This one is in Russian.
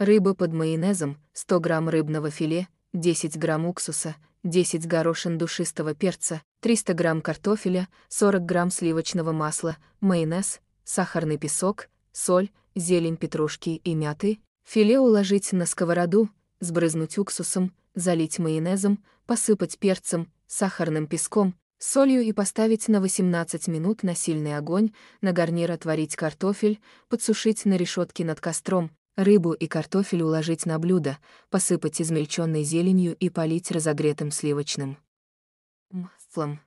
Рыба под майонезом, 100 грамм рыбного филе, 10 грамм уксуса, 10 горошин душистого перца, 300 грамм картофеля, 40 грамм сливочного масла, майонез, сахарный песок, соль, зелень петрушки и мяты, филе уложить на сковороду, сбрызнуть уксусом, залить майонезом, посыпать перцем, сахарным песком, солью и поставить на 18 минут на сильный огонь, на гарнир отварить картофель, подсушить на решетке над костром, Рыбу и картофель уложить на блюдо, посыпать измельченной зеленью и полить разогретым сливочным маслом.